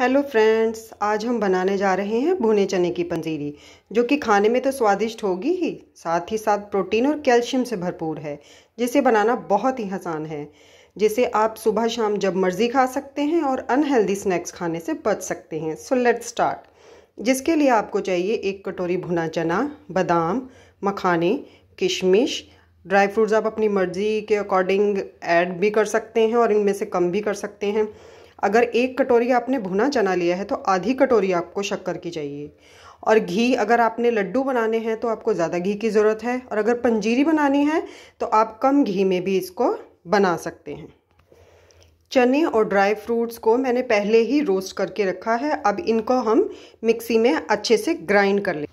hello friends आज हम बनाने जा रहे हैं भुने चने की पंजीरी जो कि खाने में तो स्वादिष्ट होगी ही साथ ही साथ प्रोटीन और कैल्शियम से भरपूर है जिसे बनाना बहुत ही आसान है जिसे आप सुबह शाम जब मर्जी खा सकते हैं और अनहेल्दी स्नैक्स खाने से बच सकते हैं सो लेट स्टार्ट जिसके लिए आपको चाहिए एक कटोरी भुना चना बादाम मखाने किशमिश ड्राई फ्रूट्स आप अपनी मर्ज़ी के अकॉर्डिंग ऐड भी कर सकते हैं और इनमें से कम भी कर सकते हैं अगर एक कटोरी आपने भुना चना लिया है तो आधी कटोरी आपको शक्कर की चाहिए और घी अगर आपने लड्डू बनाने हैं तो आपको ज़्यादा घी की ज़रूरत है और अगर पंजीरी बनानी है तो आप कम घी में भी इसको बना सकते हैं चने और ड्राई फ्रूट्स को मैंने पहले ही रोस्ट करके रखा है अब इनको हम मिक्सी में अच्छे से ग्राइंड कर लें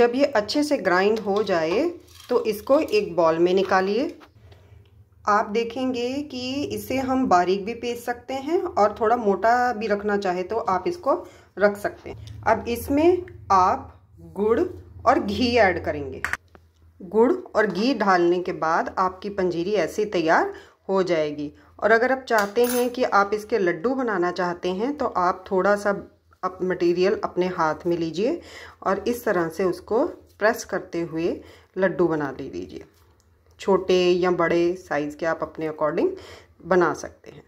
जब ये अच्छे से ग्राइंड हो जाए तो इसको एक बॉल में निकालिए आप देखेंगे कि इसे हम बारीक भी पीस सकते हैं और थोड़ा मोटा भी रखना चाहे तो आप इसको रख सकते हैं अब इसमें आप गुड़ और घी ऐड करेंगे गुड़ और घी डालने के बाद आपकी पंजीरी ऐसी तैयार हो जाएगी और अगर आप चाहते हैं कि आप इसके लड्डू बनाना चाहते हैं तो आप थोड़ा सा अप मटेरियल अपने हाथ में लीजिए और इस तरह से उसको प्रेस करते हुए लड्डू बना ले लीजिए छोटे या बड़े साइज़ के आप अपने अकॉर्डिंग बना सकते हैं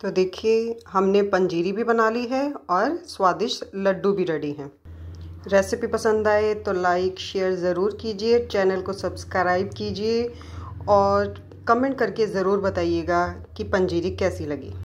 तो देखिए हमने पंजीरी भी बना ली है और स्वादिष्ट लड्डू भी रेडी हैं रेसिपी पसंद आए तो लाइक शेयर ज़रूर कीजिए चैनल को सब्सक्राइब कीजिए और कमेंट करके ज़रूर बताइएगा कि पंजीरी कैसी लगी